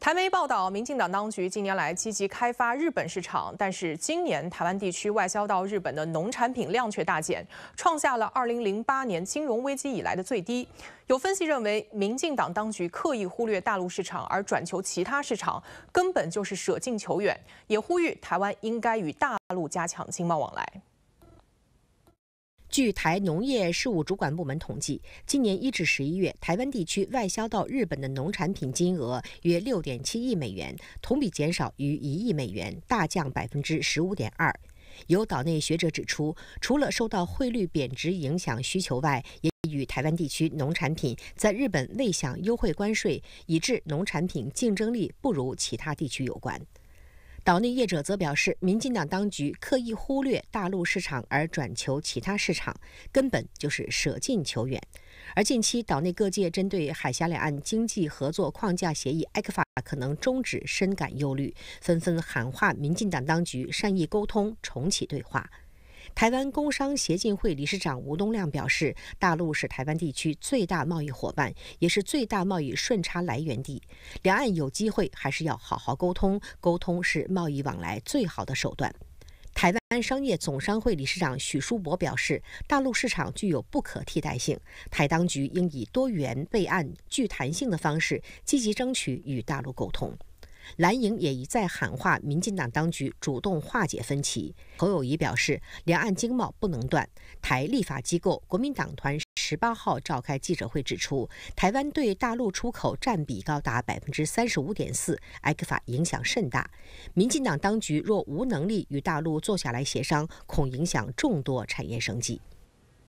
台媒报道，民进党当局近年来积极开发日本市场，但是今年台湾地区外销到日本的农产品量却大减，创下了2008年金融危机以来的最低。有分析认为，民进党当局刻意忽略大陆市场而转求其他市场，根本就是舍近求远。也呼吁台湾应该与大陆加强经贸往来。据台农业事务主管部门统计，今年一至十一月，台湾地区外销到日本的农产品金额约六点七亿美元，同比减少逾一亿美元，大降百分之十五点二。有岛内学者指出，除了受到汇率贬值影响需求外，也与台湾地区农产品在日本未享优惠关税，以致农产品竞争力不如其他地区有关。岛内业者则表示，民进党当局刻意忽略大陆市场而转求其他市场，根本就是舍近求远。而近期，岛内各界针对海峡两岸经济合作框架协议 （ECFA） 可能终止，深感忧虑，纷纷喊话民进党当局善意沟通，重启对话。台湾工商协进会理事长吴东亮表示，大陆是台湾地区最大贸易伙伴，也是最大贸易顺差来源地。两岸有机会还是要好好沟通，沟通是贸易往来最好的手段。台湾商业总商会理事长许书伯表示，大陆市场具有不可替代性，台当局应以多元、备案、具弹性的方式，积极争取与大陆沟通。蓝营也一再喊话民进党当局主动化解分歧。侯友谊表示，两岸经贸不能断。台立法机构国民党团十八号召开记者会指出，台湾对大陆出口占比高达百分之三十五点四，埃克法影响甚大。民进党当局若无能力与大陆坐下来协商，恐影响众多产业升级。